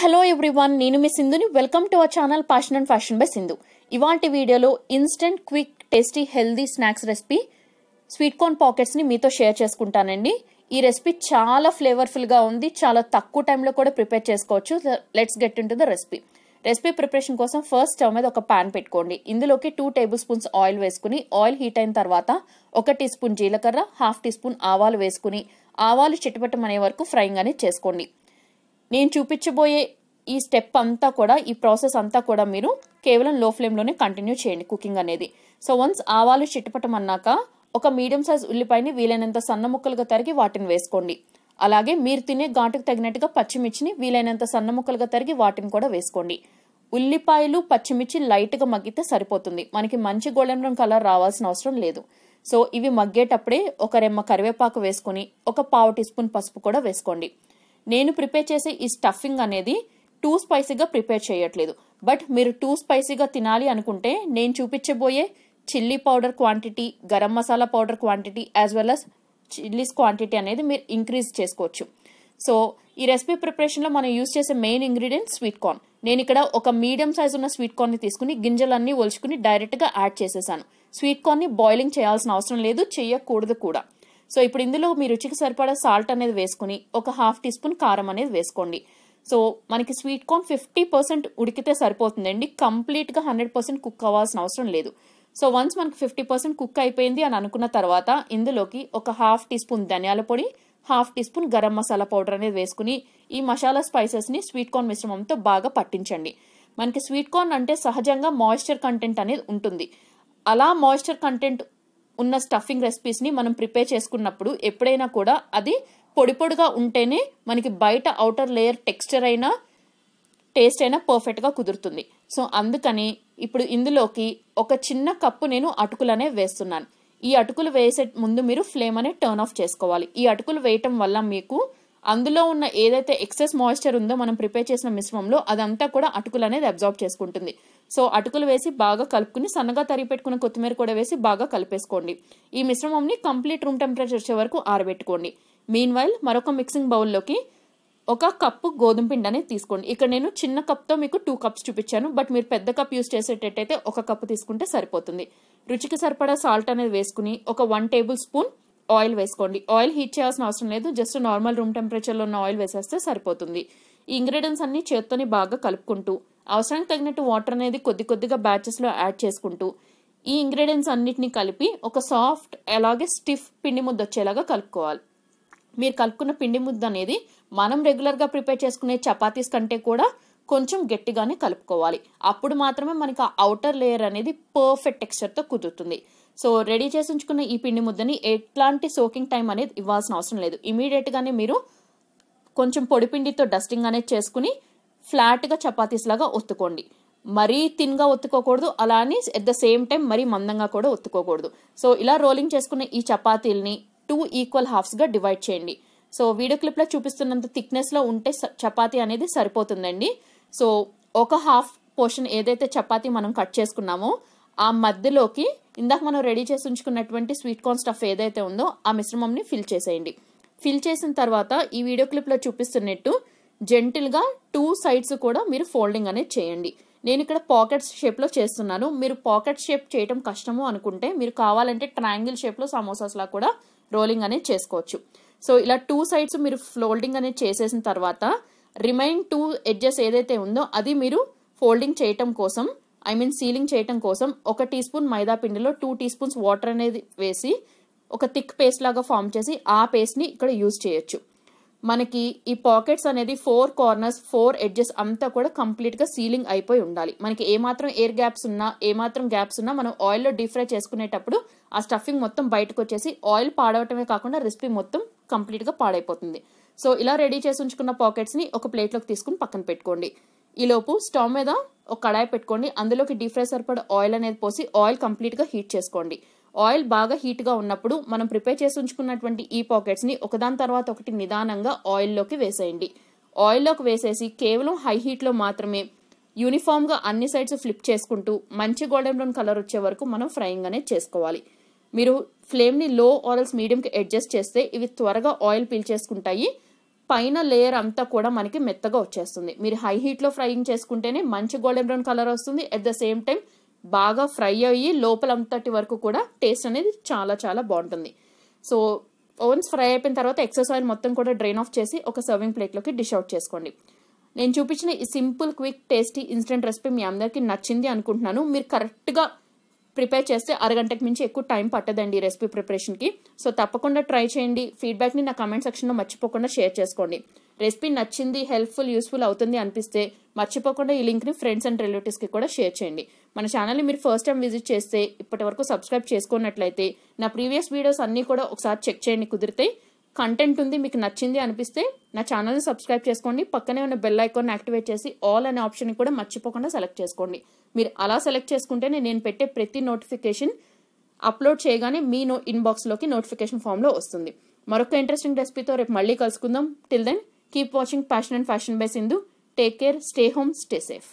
hello everyone నేను మీ సింధుని welcome to our channel fashion and fashion by Sindhu ఇవాంటి వీడియోలో instant quick tasty healthy snacks recipe sweet corn పాకెట్స్ని మీతో షేర్ చేసుకుంటానండి ఈ రెసిపీ చాలా ఫ్లేవర్ఫుల్గా ఉంది చాలా తక్కువ టైంలో కూడా ప్రిపేర్ చేసుకోవచ్చు let's get into the recipe recipe preparation కోసం ఫస్ట్ స్టవ్ మీద ఒక ప్యాన్ పెట్టుకోండి ఇందులోకి టూ టేబుల్ స్పూన్స్ ఆయిల్ వేసుకుని ఆయిల్ హీట్ అయిన తర్వాత ఒక టీ స్పూన్ జీలకర్ర హాఫ్ టీ స్పూన్ ఆవాలు వేసుకుని ఆవాలు చిటపటం అనే వరకు ఫ్రైంగ్ అనేది చేసుకోండి నేను చూపించబోయే ఈ స్టెప్ అంతా కూడా ఈ ప్రాసెస్ అంతా కూడా మీరు కేవలం లో ఫ్లేమ్లోనే కంటిన్యూ చేయండి కుకింగ్ అనేది సో వన్స్ ఆవాలు చిట్టపటం అన్నాక ఒక మీడియం సైజ్ ఉల్లిపాయని వీలైనంత సన్న ముక్కలుగా తరిగి వాటిని వేసుకోండి అలాగే మీరు తినే ఘాటుకు తగినట్టుగా పచ్చిమిర్చిని వీలైనంత సన్న ముక్కలుగా తరిగి వాటిని కూడా వేసుకోండి ఉల్లిపాయలు పచ్చిమిర్చి లైట్గా మగ్గితే సరిపోతుంది మనకి మంచి గోల్డెన్ బ్రౌన్ కలర్ రావాల్సిన అవసరం లేదు సో ఇవి మగ్గేటప్పుడే ఒక రెమ్మ కరివేపాకు వేసుకుని ఒక పావు టీ స్పూన్ పసుపు కూడా వేసుకోండి నేను ప్రిపేర్ చేసే ఈ స్టఫింగ్ అనేది టూ స్పైసీగా ప్రిపేర్ చేయట్లేదు బట్ మీరు టూ స్పైసీగా తినాలి అనుకుంటే నేను చూపించబోయే chilli powder quantity garam masala powder quantity as well as chillies quantity అనేది మీరు ఇంక్రీజ్ చేసుకోవచ్చు సో ఈ రెసిపీ ప్రిపరేషన్లో మనం యూస్ చేసే మెయిన్ ఇంగ్రీడియంట్ స్వీట్ కార్న్ నేను ఇక్కడ ఒక మీడియం సైజ్ ఉన్న స్వీట్ కార్న్ని తీసుకుని గింజలన్నీ ఒలుచుకుని డైరెక్ట్గా యాడ్ చేసేసాను స్వీట్ కార్న్ని బాయిలింగ్ చేయాల్సిన అవసరం లేదు చేయకూడదు కూడా సో ఇప్పుడు ఇందులో మీ రుచికి సరిపడా సాల్ట్ అనేది వేసుకుని ఒక హాఫ్ టీ స్పూన్ కారం అనేది వేసుకోండి సో మనకి స్వీట్ కార్న్ ఫిఫ్టీ పర్సెంట్ ఉడికితే సరిపోతుందండి కంప్లీట్గా హండ్రెడ్ పర్సెంట్ కుక్ అవ్వాల్సిన అవసరం లేదు సో వన్స్ మనకి ఫిఫ్టీ పర్సెంట్ కుక్ అయిపోయింది అని అనుకున్న తర్వాత ఇందులోకి ఒక హాఫ్ టీ స్పూన్ ధనియాల పొడి half teaspoon garam masala powder అనేది వేసుకుని ఈ మసాలా స్పైసెస్ని స్వీట్ కార్న్ మిశ్రమంతో బాగా పట్టించండి మనకి స్వీట్ కార్న్ అంటే సహజంగా మాయిశ్చర్ కంటెంట్ అనేది ఉంటుంది అలా మాయిశ్చర్ కంటెంట్ ఉన్న స్టఫింగ్ రెసిపీస్ని మనం ప్రిపేర్ చేసుకున్నప్పుడు ఎప్పుడైనా కూడా అది పొడి పొడిగా ఉంటేనే మనకి బయట అవుటర్ లేయర్ టెక్స్చర్ అయినా టేస్ట్ అయినా పర్ఫెక్ట్గా కుదురుతుంది సో అందుకని ఇప్పుడు ఇందులోకి ఒక చిన్న కప్పు నేను అటుకులనే వేస్తున్నాను ఈ అటుకులు వేసే ముందు మీరు ఫ్లేమ్ అనే టర్న్ ఆఫ్ చేసుకోవాలి ఈ అటుకులు వేయటం వల్ల మీకు అందులో ఉన్న ఏదైతే ఎక్సెస్ మాయిశ్చర్ ఉందో మనం ప్రిపేర్ చేసిన మిశ్రమంలో అదంతా కూడా అటుకులు అనేది అబ్జార్బ్ చేసుకుంటుంది సో అటుకులు వేసి బాగా కలుపుకుని సన్నగా తరిగి పెట్టుకున్న కొత్తిమీర కూడా వేసి బాగా కలిపేసుకోండి ఈ మిశ్రమంని కంప్లీట్ రూమ్ టెంపరేచర్ వచ్చే వరకు ఆరబెట్టుకోండి మీన్ వైల్ మరొక మిక్సింగ్ బౌల్లోకి ఒక కప్పు గోధుమ పిండి అనేది తీసుకోండి ఇక్కడ నేను చిన్న కప్తో మీకు టూ కప్స్ చూపించాను బట్ మీరు పెద్ద కప్ యూస్ చేసేటట్టయితే ఒక కప్పు తీసుకుంటే సరిపోతుంది రుచికి సరిపడా సాల్ట్ అనేది వేసుకుని ఒక వన్ టేబుల్ స్పూన్ ఆయిల్ వేసుకోండి ఆయిల్ హీట్ చేయాల్సిన అవసరం లేదు జస్ట్ నార్మల్ రూమ్ టెంపరేచర్లో ఉన్న ఆయిల్ వేసేస్తే సరిపోతుంది ఈ ఇంగ్రీడియంట్స్ అన్ని చేత్తోని బాగా కలుపుకుంటూ అవసరానికి తగినట్టు వాటర్ అనేది కొద్ది కొద్దిగా బ్యాచెస్లో యాడ్ చేసుకుంటూ ఈ ఇంగ్రీడియంట్స్ అన్నిటిని కలిపి ఒక సాఫ్ట్ అలాగే స్టిఫ్ పిండి ముద్ద వచ్చేలాగా కలుపుకోవాలి మీరు కలుపుకున్న పిండి ముద్ద అనేది మనం రెగ్యులర్గా ప్రిపేర్ చేసుకునే చపాతీస్ కంటే కూడా కొంచెం గట్టిగానే కలుపుకోవాలి అప్పుడు మాత్రమే మనకి ఆ అవుటర్ లేయర్ అనేది పర్ఫెక్ట్ టెక్స్చర్తో కుదురుతుంది సో రెడీ చేసి ఉంచుకున్న ఈ పిండి ముద్దని ఎట్లాంటి సోకింగ్ టైం అనేది ఇవ్వాల్సిన అవసరం లేదు ఇమీడియట్గానే మీరు కొంచెం పొడిపిండితో డస్టింగ్ అనేది చేసుకుని ఫ్లాట్గా చపాతీస్ లాగా ఒత్తుకోండి మరీ థిన్గా ఒత్తుకోకూడదు అలానే ఎట్ ద సేమ్ టైం మరీ మందంగా కూడా ఒత్తుకోకూడదు సో ఇలా రోలింగ్ చేసుకున్న ఈ చపాతీల్ని టూ ఈక్వల్ హాఫ్స్గా డివైడ్ చేయండి సో వీడియో క్లిప్లో చూపిస్తున్నంత థిక్నెస్లో ఉంటే చపాతీ అనేది సరిపోతుందండి సో ఒక హాఫ్ పోర్షన్ ఏదైతే చపాతీ మనం కట్ చేసుకున్నామో ఆ మధ్యలోకి ఇందాక మనం రెడీ చేసి ఉంచుకున్నటువంటి స్వీట్ కార్న్ స్టఫ్ ఏదైతే ఉందో ఆ మిశ్రమంని ఫిల్ చేసేయండి ఫిల్ చేసిన తర్వాత ఈ వీడియో క్లిప్లో చూపిస్తున్నట్టు జెంటిల్గా టూ సైడ్స్ కూడా మీరు ఫోల్డింగ్ అనేది చేయండి నేను ఇక్కడ పాకెట్స్ షేప్లో చేస్తున్నాను మీరు పాకెట్ షేప్ చేయటం కష్టము అనుకుంటే మీరు కావాలంటే ట్రయాంగిల్ షేప్లో సమోసాస్లా కూడా రోలింగ్ అనేది చేసుకోవచ్చు సో ఇలా టూ సైడ్స్ మీరు ఫోల్డింగ్ అనేది చేసేసిన తర్వాత రిమైన్ టూ ఎడ్జెస్ ఏదైతే ఉందో అది మీరు ఫోల్డింగ్ చేయటం కోసం ఐ మీన్ సీలింగ్ చేయటం కోసం ఒక టీ స్పూన్ మైదా పిండిలో టూ టీ స్పూన్స్ వాటర్ అనేది వేసి ఒక థిక్ పేస్ట్ లాగా ఫామ్ చేసి ఆ పేస్ట్ని ఇక్కడ యూజ్ చేయొచ్చు మనకి ఈ పాకెట్స్ అనేది ఫోర్ కార్నర్స్ ఫోర్ ఎడ్జెస్ అంతా కూడా కంప్లీట్గా సీలింగ్ అయిపోయి ఉండాలి మనకి ఏమాత్రం ఎయిర్ గ్యాప్స్ ఉన్నా ఏమాత్రం గ్యాప్స్ ఉన్నా మనం ఆయిల్లో డీప్ ఫ్రై చేసుకునేటప్పుడు ఆ స్టఫింగ్ మొత్తం బయటకు వచ్చేసి ఆయిల్ పాడవటమే కాకుండా రెసిపీ మొత్తం కంప్లీట్గా పాడైపోతుంది సో ఇలా రెడీ చేసి ఉంచుకున్న పాకెట్స్ని ఒక ప్లేట్లోకి తీసుకుని పక్కన పెట్టుకోండి ఈలోపు స్టవ్ మీద ఒక కడాయి పెట్టుకోండి అందులోకి డీప్ ఫ్రై సరిపడ ఆయిల్ అనేది పోసి ఆయిల్ కంప్లీట్గా హీట్ చేసుకోండి ఆయిల్ బాగా హీట్గా ఉన్నప్పుడు మనం ప్రిపేర్ చేసి ఉంచుకున్నటువంటి ఈ పాకెట్స్ని ఒకదాని తర్వాత ఒకటి నిదానంగా ఆయిల్లోకి వేసేయండి ఆయిల్లోకి వేసేసి కేవలం హై హీట్లో మాత్రమే యూనిఫామ్గా అన్ని సైడ్స్ ఫ్లిప్ చేసుకుంటూ మంచి గోల్డెన్ బ్రౌన్ కలర్ వచ్చే వరకు మనం ఫ్రైయింగ్ అనేది చేసుకోవాలి మీరు ఫ్లేమ్ని లో ఆరల్స్ మీడియంకి అడ్జస్ట్ చేస్తే ఇవి త్వరగా ఆయిల్ పీల్చేసుకుంటాయి పైన లేయర్ అంతా కూడా మనకి మెత్తగా వచ్చేస్తుంది మీరు హై హీట్లో ఫ్రైయింగ్ చేసుకుంటేనే మంచి గోల్డెన్ బ్రౌన్ కలర్ వస్తుంది అట్ ద సేమ్ టైం బాగా ఫ్రై అయ్యి లోపలంతటి వరకు కూడా టేస్ట్ అనేది చాలా చాలా బాగుంటుంది సో ఓన్స్ ఫ్రై అయిపోయిన తర్వాత ఎక్సెస్ ఆయిల్ మొత్తం కూడా డ్రైన్ ఆఫ్ చేసి ఒక సర్వింగ్ ప్లేట్లోకి డిష్ అవుట్ చేసుకోండి నేను చూపించిన ఈ simple quick tasty instant recipe మీ అందరికీ నచ్చింది అనుకుంటున్నాను మీరు కరెక్ట్గా ప్రిపేర్ చేస్తే అరగంటకు మించి ఎక్కువ టైం పట్టదండి రెసిపీ ప్రిపరేషన్కి సో తప్పకుండా ట్రై చేయండి ఫీడ్బ్యాక్ని నా కమెంట్ సెక్షన్లో మర్చిపోకుండా షేర్ చేసుకోండి రెసిపీ నచ్చింది హెల్ప్ఫుల్ యూస్ఫుల్ అవుతుంది అనిపిస్తే మర్చిపోకుండా ఈ లింక్ని ఫ్రెండ్స్ అండ్ రిలేటివ్స్కి కూడా షేర్ చేయండి మన ఛానల్ని మీరు ఫస్ట్ టైం విజిట్ చేస్తే ఇప్పటి వరకు సబ్స్క్రైబ్ చేసుకున్నట్లయితే నా ప్రీవియస్ వీడియోస్ అన్నీ కూడా ఒకసారి చెక్ చేయండి కుదిరితే కంటెంట్ ఉంది మీకు నచ్చింది అనిపిస్తే నా ఛానల్ని సబ్స్క్రైబ్ చేసుకోండి పక్కనే ఉన్న బెల్ ఐకాన్ యాక్టివేట్ చేసి ఆల్ అనే ఆప్షన్ కూడా మర్చిపోకుండా సెలెక్ట్ చేసుకోండి మీరు అలా సెలెక్ట్ చేసుకుంటేనే నేను పెట్టే ప్రతి నోటిఫికేషన్ అప్లోడ్ చేయగానే మీ నో ఇన్బాక్స్లోకి నోటిఫికేషన్ ఫామ్లో వస్తుంది మరొక ఇంట్రెస్టింగ్ రెసిపీతో రేపు మళ్ళీ కలుసుకుందాం till then keep watching fashion and fashion by Sindhu take care stay home stay safe